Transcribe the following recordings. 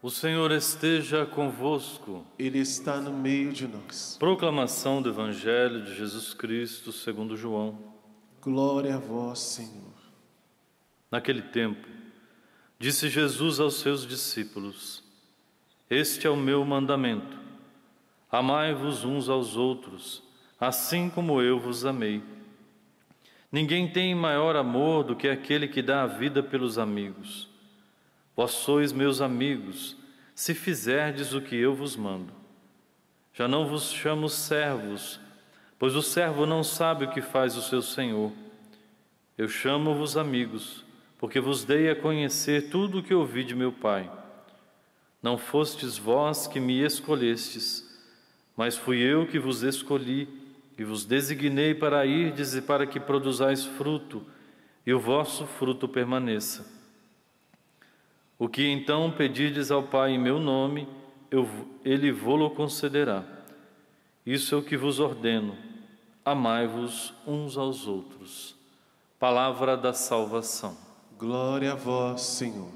O Senhor esteja convosco. Ele está no meio de nós. Proclamação do Evangelho de Jesus Cristo, segundo João. Glória a vós, Senhor. Naquele tempo, disse Jesus aos seus discípulos: Este é o meu mandamento: Amai-vos uns aos outros, assim como eu vos amei. Ninguém tem maior amor do que aquele que dá a vida pelos amigos. Vós sois meus amigos, se fizerdes o que eu vos mando. Já não vos chamo servos, pois o servo não sabe o que faz o seu senhor. Eu chamo-vos amigos, porque vos dei a conhecer tudo o que ouvi de meu Pai. Não fostes vós que me escolhestes, mas fui eu que vos escolhi e vos designei para irdes e para que produzais fruto, e o vosso fruto permaneça. O que então pedirdes ao Pai em meu nome, eu, ele vô-lo concederá. Isso é o que vos ordeno: amai-vos uns aos outros. Palavra da salvação. Glória a vós, Senhor.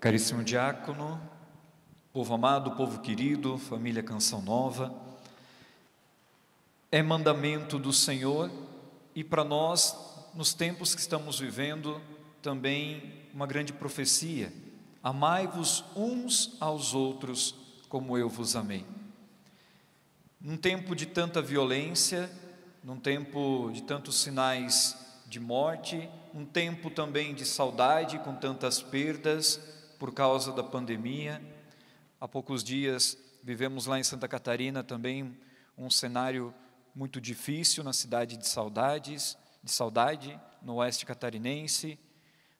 Caríssimo diácono, povo amado, povo querido, família Canção Nova, é mandamento do Senhor e para nós, nos tempos que estamos vivendo, também uma grande profecia: amai-vos uns aos outros como eu vos amei. Num tempo de tanta violência, num tempo de tantos sinais de morte, um tempo também de saudade com tantas perdas, por causa da pandemia. Há poucos dias vivemos lá em Santa Catarina também um cenário muito difícil na cidade de Saudades, de Saudade, no oeste catarinense,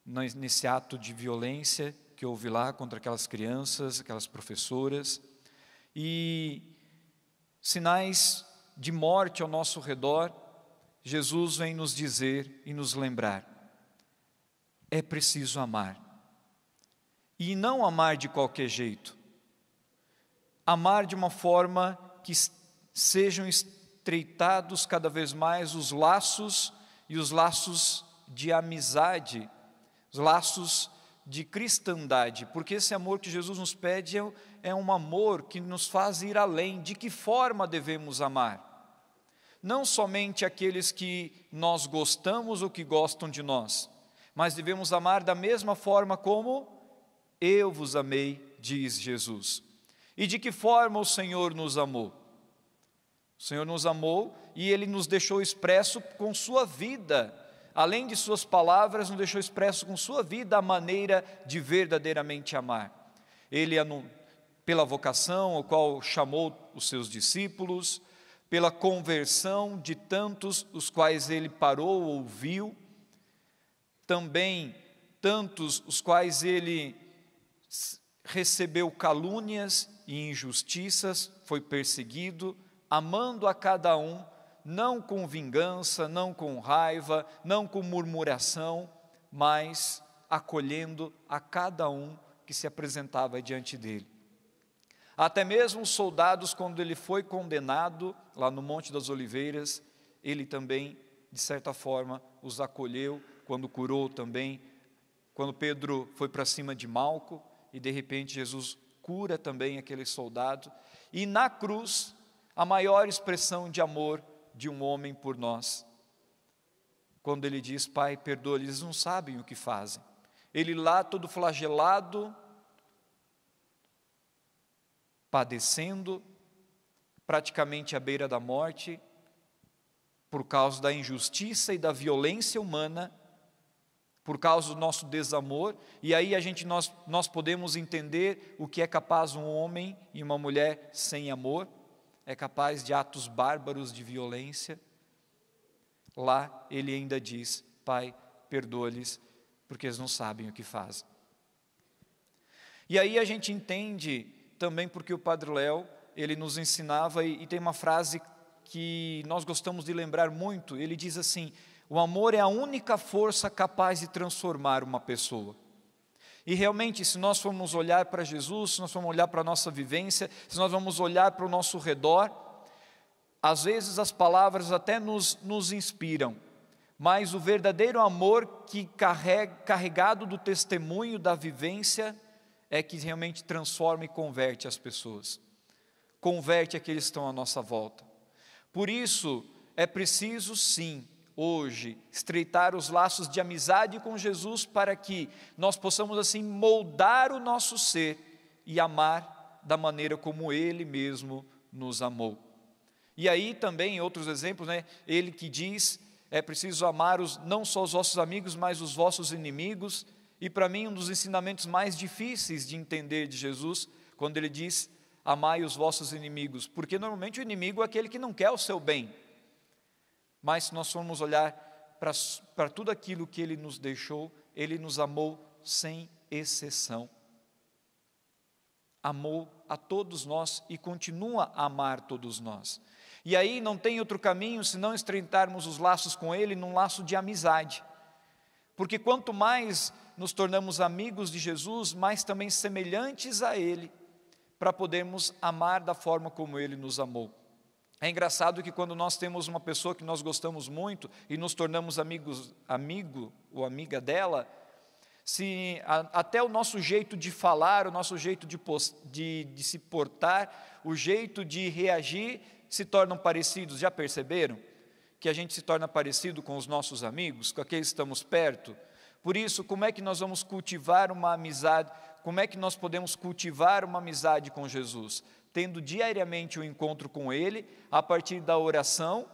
nesse ato de violência que houve lá contra aquelas crianças, aquelas professoras. E sinais de morte ao nosso redor, Jesus vem nos dizer e nos lembrar: é preciso amar e não amar de qualquer jeito. Amar de uma forma que sejam estreitados cada vez mais os laços e os laços de amizade, os laços de cristandade, porque esse amor que Jesus nos pede é, é um amor que nos faz ir além. De que forma devemos amar? Não somente aqueles que nós gostamos ou que gostam de nós, mas devemos amar da mesma forma como eu vos amei, diz Jesus. E de que forma o Senhor nos amou? O Senhor nos amou e ele nos deixou expresso com sua vida. Além de suas palavras, nos deixou expresso com sua vida a maneira de verdadeiramente amar. Ele pela vocação, o qual chamou os seus discípulos, pela conversão de tantos os quais ele parou, ouviu, também tantos os quais ele recebeu calúnias e injustiças, foi perseguido, amando a cada um, não com vingança, não com raiva, não com murmuração, mas acolhendo a cada um que se apresentava diante dele. Até mesmo os soldados, quando ele foi condenado lá no Monte das Oliveiras, ele também, de certa forma, os acolheu, quando curou também, quando Pedro foi para cima de Malco, e de repente Jesus cura também aquele soldado. E na cruz, a maior expressão de amor de um homem por nós. Quando ele diz, Pai, perdoa, eles não sabem o que fazem. Ele lá, todo flagelado, padecendo, praticamente à beira da morte, por causa da injustiça e da violência humana, por causa do nosso desamor, e aí a gente nós, nós podemos entender o que é capaz um homem e uma mulher sem amor, é capaz de atos bárbaros de violência. Lá ele ainda diz: Pai, perdoa-lhes, porque eles não sabem o que fazem. E aí a gente entende também porque o Padre Léo, ele nos ensinava, e, e tem uma frase que nós gostamos de lembrar muito, ele diz assim: o amor é a única força capaz de transformar uma pessoa. E realmente, se nós formos olhar para Jesus, se nós formos olhar para a nossa vivência, se nós vamos olhar para o nosso redor, às vezes as palavras até nos, nos inspiram, mas o verdadeiro amor que carrega, carregado do testemunho da vivência é que realmente transforma e converte as pessoas, converte aqueles que estão à nossa volta. Por isso, é preciso sim hoje, estreitar os laços de amizade com Jesus para que nós possamos assim moldar o nosso ser e amar da maneira como Ele mesmo nos amou. E aí também em outros exemplos, né? Ele que diz é preciso amar os, não só os vossos amigos, mas os vossos inimigos. E para mim um dos ensinamentos mais difíceis de entender de Jesus, quando ele diz amai os vossos inimigos, porque normalmente o inimigo é aquele que não quer o seu bem. Mas se nós formos olhar para tudo aquilo que Ele nos deixou, Ele nos amou sem exceção. Amou a todos nós e continua a amar todos nós. E aí não tem outro caminho senão estreitarmos os laços com Ele num laço de amizade. Porque quanto mais nos tornamos amigos de Jesus, mais também semelhantes a Ele, para podermos amar da forma como Ele nos amou. É engraçado que quando nós temos uma pessoa que nós gostamos muito e nos tornamos amigos, amigo ou amiga dela, se a, até o nosso jeito de falar, o nosso jeito de, de, de se portar, o jeito de reagir se tornam parecidos. Já perceberam que a gente se torna parecido com os nossos amigos, com aqueles que estamos perto? Por isso, como é que nós vamos cultivar uma amizade? Como é que nós podemos cultivar uma amizade com Jesus? tendo diariamente o um encontro com Ele, a partir da oração,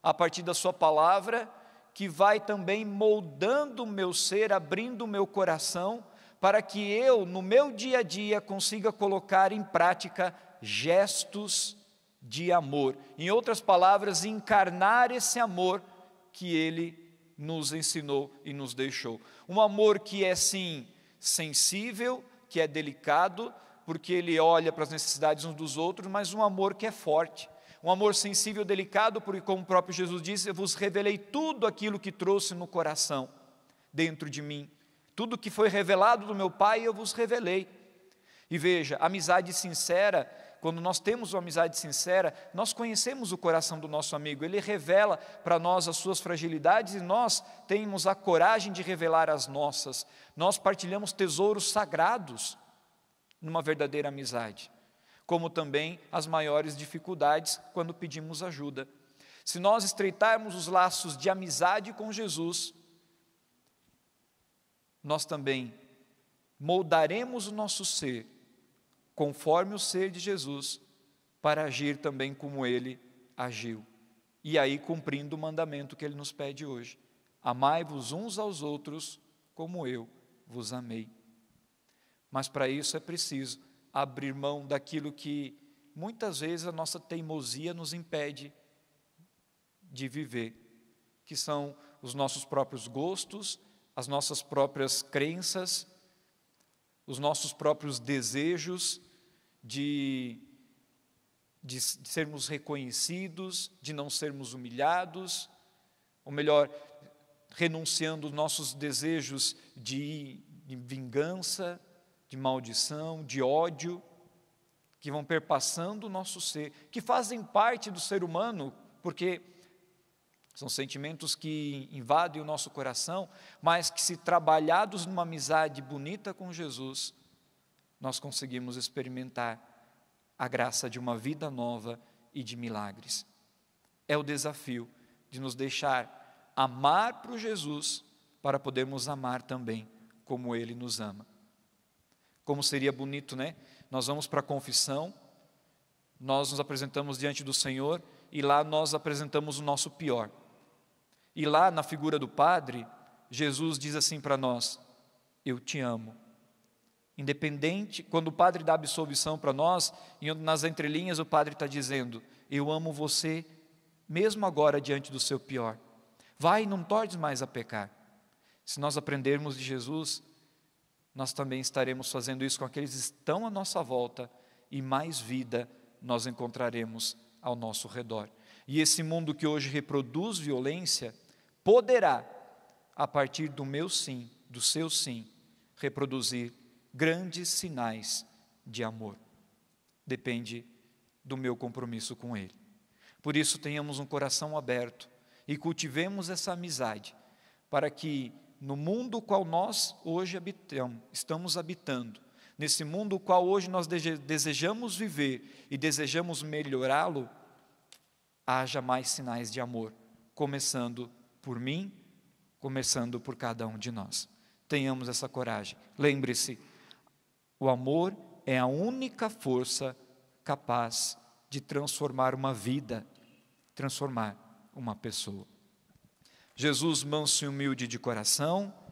a partir da Sua palavra, que vai também moldando o meu ser, abrindo o meu coração, para que eu, no meu dia a dia, consiga colocar em prática gestos de amor. Em outras palavras, encarnar esse amor que Ele nos ensinou e nos deixou. Um amor que é, sim, sensível, que é delicado, porque ele olha para as necessidades uns dos outros, mas um amor que é forte, um amor sensível, delicado, porque, como o próprio Jesus disse, eu vos revelei tudo aquilo que trouxe no coração, dentro de mim. Tudo que foi revelado do meu Pai, eu vos revelei. E veja, amizade sincera, quando nós temos uma amizade sincera, nós conhecemos o coração do nosso amigo, ele revela para nós as suas fragilidades e nós temos a coragem de revelar as nossas. Nós partilhamos tesouros sagrados numa verdadeira amizade, como também as maiores dificuldades quando pedimos ajuda. Se nós estreitarmos os laços de amizade com Jesus, nós também moldaremos o nosso ser conforme o ser de Jesus para agir também como ele agiu. E aí cumprindo o mandamento que ele nos pede hoje: amai-vos uns aos outros como eu vos amei. Mas para isso é preciso abrir mão daquilo que muitas vezes a nossa teimosia nos impede de viver, que são os nossos próprios gostos, as nossas próprias crenças, os nossos próprios desejos de, de sermos reconhecidos, de não sermos humilhados, ou melhor, renunciando nossos desejos de, de vingança, de maldição, de ódio, que vão perpassando o nosso ser, que fazem parte do ser humano, porque são sentimentos que invadem o nosso coração, mas que, se trabalhados numa amizade bonita com Jesus, nós conseguimos experimentar a graça de uma vida nova e de milagres. É o desafio de nos deixar amar para Jesus, para podermos amar também como Ele nos ama. Como seria bonito, né? Nós vamos para a confissão, nós nos apresentamos diante do Senhor e lá nós apresentamos o nosso pior. E lá na figura do Padre, Jesus diz assim para nós: Eu te amo. Independente, quando o Padre dá absolvição para nós, e nas entrelinhas o Padre está dizendo: Eu amo você, mesmo agora diante do seu pior. Vai, e não tornes mais a pecar. Se nós aprendermos de Jesus, nós também estaremos fazendo isso com aqueles que estão à nossa volta e mais vida nós encontraremos ao nosso redor. E esse mundo que hoje reproduz violência poderá, a partir do meu sim, do seu sim, reproduzir grandes sinais de amor. Depende do meu compromisso com Ele. Por isso, tenhamos um coração aberto e cultivemos essa amizade, para que no mundo qual nós hoje habitamos, estamos habitando, nesse mundo qual hoje nós desejamos viver e desejamos melhorá-lo, haja mais sinais de amor, começando por mim, começando por cada um de nós. Tenhamos essa coragem. Lembre-se, o amor é a única força capaz de transformar uma vida, transformar uma pessoa. Jesus manso e humilde de coração,